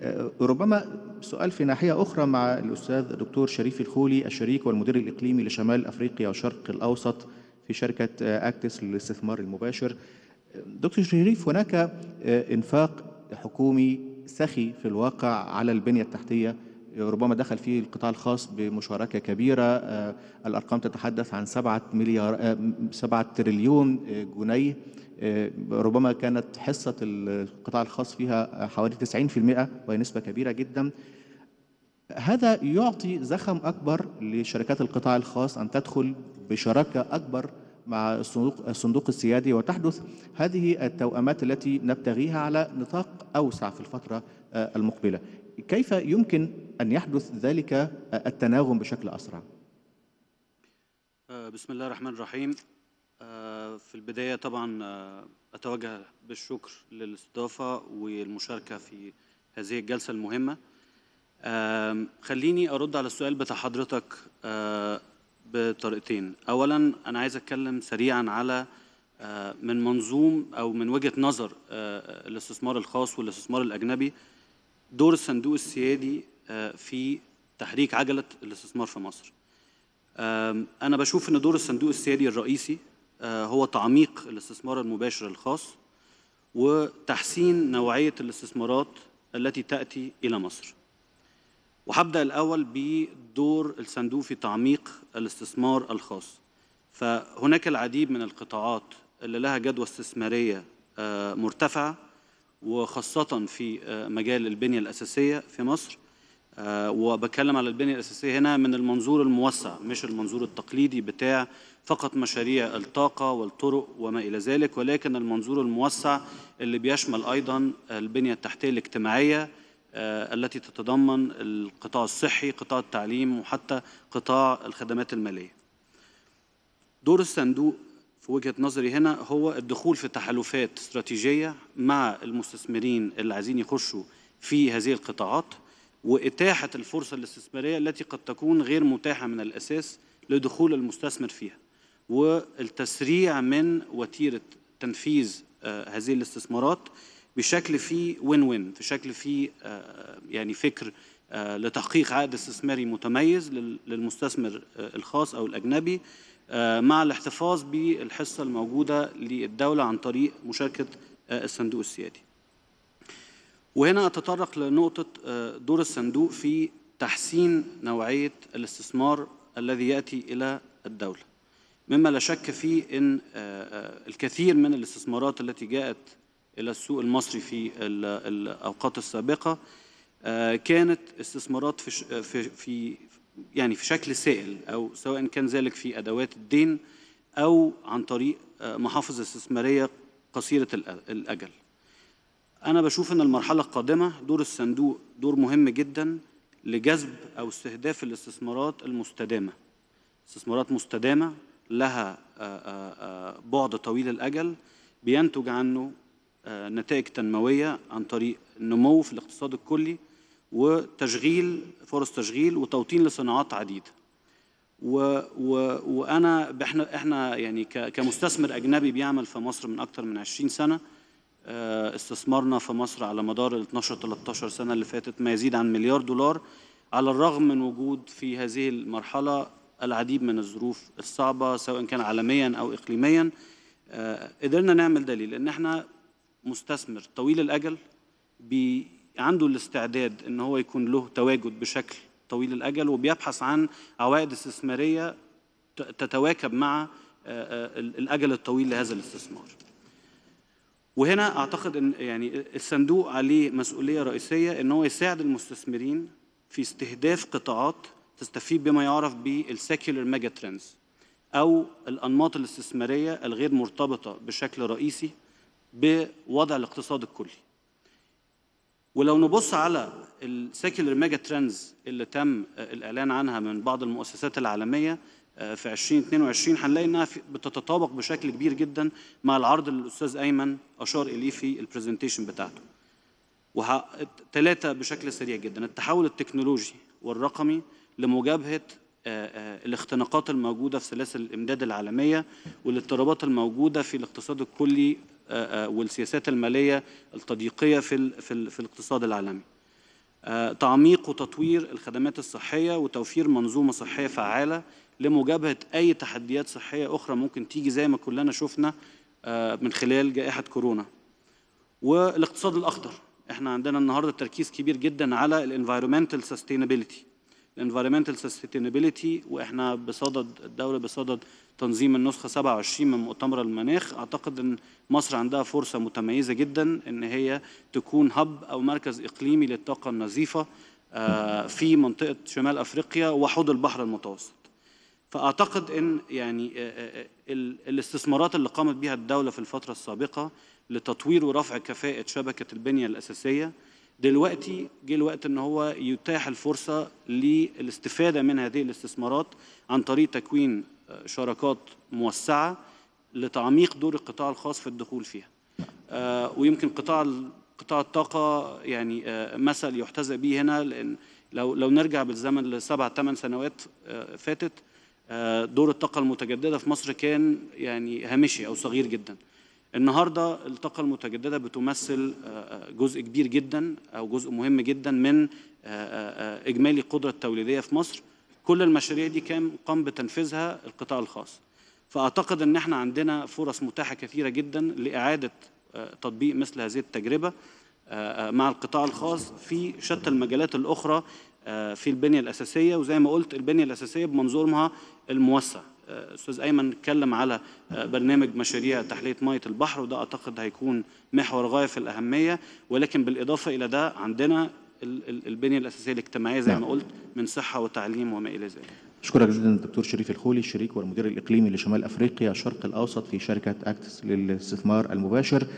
آه، ربما سؤال في ناحية أخرى مع الأستاذ الدكتور شريف الخولي الشريك والمدير الإقليمي لشمال أفريقيا وشرق الأوسط في شركة آه، أكتس للاستثمار المباشر آه، دكتور شريف هناك إنفاق حكومي سخي في الواقع على البنية التحتية ربما دخل فيه القطاع الخاص بمشاركة كبيرة الأرقام تتحدث عن سبعة, مليار سبعة تريليون جنيه آه، ربما كانت حصة القطاع الخاص فيها حوالي 90% وهي نسبة كبيرة جدا هذا يعطي زخم أكبر لشركات القطاع الخاص أن تدخل بشراكة أكبر مع الصندوق, الصندوق السيادي وتحدث هذه التوأمات التي نبتغيها على نطاق أوسع في الفترة آه، المقبلة كيف يمكن أن يحدث ذلك آه، التناغم بشكل أسرع؟ بسم الله الرحمن الرحيم في البداية طبعا آه، أتوجه بالشكر للاستضافة والمشاركة في هذه الجلسة المهمة خليني أرد على السؤال بتاع حضرتك آه، بطريقتين أولا أنا عايز أتكلم سريعا على آه، من منظوم أو من وجهة نظر الاستثمار الخاص والاستثمار الأجنبي دور الصندوق السيادي في تحريك عجلة الاستثمار في مصر أنا بشوف أن دور الصندوق السيادي الرئيسي آه، هو تعميق الاستثمار المباشر الخاص وتحسين نوعية الاستثمارات التي تأتي إلى مصر وهبدأ الأول بدور الصندوق في تعميق الاستثمار الخاص فهناك العديد من القطاعات اللي لها جدوى استثمارية آه، مرتفعة وخاصة في آه، مجال البنية الأساسية في مصر آه، وبتكلم على البنية الأساسية هنا من المنظور الموسع مش المنظور التقليدي بتاع فقط مشاريع الطاقة والطرق وما إلى ذلك ولكن المنظور الموسع اللي بيشمل أيضا البنية التحتية الاجتماعية آه، التي تتضمن القطاع الصحي قطاع التعليم وحتى قطاع الخدمات المالية دور الصندوق في وجهة نظري هنا هو الدخول في تحالفات استراتيجية مع المستثمرين اللي عايزين يخشوا في هذه القطاعات وإتاحة الفرصة الاستثمارية التي قد تكون غير متاحة من الأساس لدخول المستثمر فيها والتسريع من وتيرة تنفيذ آه، هذه الاستثمارات بشكل فيه وين وين في شكل فيه آه، يعني فكر آه، لتحقيق عائد استثماري متميز للمستثمر الخاص أو الأجنبي مع الاحتفاظ بالحصة الموجودة للدولة عن طريق مشاركة الصندوق السيادي وهنا أتطرق لنقطة آه، دور الصندوق في تحسين نوعية الاستثمار الذي يأتي إلى الدولة مما لا شك فيه أن آه، آه، الكثير من الاستثمارات التي جاءت إلى السوق المصري في الأوقات السابقة كانت استثمارات في في يعني في شكل سائل أو سواء كان ذلك في أدوات الدين أو عن طريق محافظ استثمارية قصيرة الأجل أنا بشوف إن المرحلة القادمة دور الصندوق دور مهم جدا لجذب أو استهداف الاستثمارات المستدامة استثمارات مستدامة لها آه، آه، آه، بعد طويل الأجل بينتج عنه نتائج تنموية عن طريق نمو في الاقتصاد الكلي وتشغيل فرص تشغيل وتوطين لصناعات عديدة و و وأنا إحنا يعني كمستثمر أجنبي بيعمل في مصر من أكثر من 20 سنة آه، استثمارنا في مصر على مدار ال 12 13 سنه اللي فاتت ما يزيد عن مليار دولار على الرغم من وجود في هذه المرحله العديد من الظروف الصعبه سواء كان عالميا او اقليميا آه، قدرنا نعمل دليل ان احنا مستثمر طويل الاجل بي عنده الاستعداد ان هو يكون له تواجد بشكل طويل الاجل وبيبحث عن عوائد استثماريه تتواكب مع آه، الاجل الطويل لهذا الاستثمار وهنا اعتقد ان يعني الصندوق عليه مسؤوليه رئيسيه ان هو يساعد المستثمرين في استهداف قطاعات تستفيد بما يعرف بالسيكولر ميجا ترندز او الانماط الاستثماريه الغير مرتبطه بشكل رئيسي بوضع الاقتصاد الكلي. ولو نبص على السيكولر ميجا ترندز اللي تم الاعلان عنها من بعض المؤسسات العالميه آه، في 2022 هنلاقي انها بتتطابق بشكل كبير جدا مع العرض اللي الاستاذ ايمن اشار اليه في البرزنتيشن بتاعته. ثلاثه بشكل سريع جدا التحول التكنولوجي والرقمي لمجابهه آه، آه، الاختناقات الموجوده في سلاسل الامداد العالميه والاضطرابات الموجوده في الاقتصاد الكلي والسياسات الماليه التضييقيه في في, في الاقتصاد العالمي. تعميق وتطوير الخدمات الصحيه وتوفير منظومه صحيه فعاله لمجابهه اي تحديات صحيه اخرى ممكن تيجي زي ما كلنا شفنا آه، من خلال جائحه كورونا. والاقتصاد الاخضر احنا عندنا النهارده تركيز كبير جدا على sustainability سستينابيلتي environmental سستينابيلتي واحنا بصدد الدوله بصدد تنظيم النسخه 27 من مؤتمر المناخ اعتقد ان مصر عندها فرصه متميزه جدا ان هي تكون هب او مركز اقليمي للطاقه النظيفه آه، في منطقه شمال افريقيا وحوض البحر المتوسط فاعتقد ان يعني آه، آه، آه، الاستثمارات اللي قامت بها الدوله في الفتره السابقه لتطوير ورفع كفاءه شبكه البنيه الاساسيه دلوقتي جه الوقت ان هو يتاح الفرصه للاستفاده من هذه الاستثمارات عن طريق تكوين شراكات موسعه لتعميق دور القطاع الخاص في الدخول فيها ويمكن قطاع قطاع الطاقه يعني مثل يحتذى به هنا لان لو لو نرجع بالزمن لسبع ثمان سنوات فاتت آه، دور الطاقة المتجددة في مصر كان يعني هامشي أو صغير جدا النهاردة الطاقة المتجددة بتمثل آه، آه، جزء كبير جدا أو جزء مهم جدا من إجمالي القدرة التوليدية في مصر كل المشاريع دي كان قام بتنفيذها القطاع الخاص فأعتقد أن احنا عندنا فرص متاحة كثيرة جدا لإعادة تطبيق مثل هذه التجربة مع القطاع الخاص في شتى المجالات الأخرى آه، في البنية الأساسية وزي ما قلت البنية الأساسية بمنظورها الموسع آه، أستاذ أيمن اتكلم على آه، برنامج مشاريع تحلية مية البحر وده أعتقد هيكون محور غاية في الأهمية ولكن بالإضافة إلى ده عندنا البنية الأساسية الاجتماعية زي ما نعم. قلت من صحة وتعليم وما إلى ذلك أشكرك جدا الدكتور شريف الخولي الشريك والمدير الإقليمي لشمال أفريقيا الشرق الأوسط في شركة أكتس للاستثمار المباشر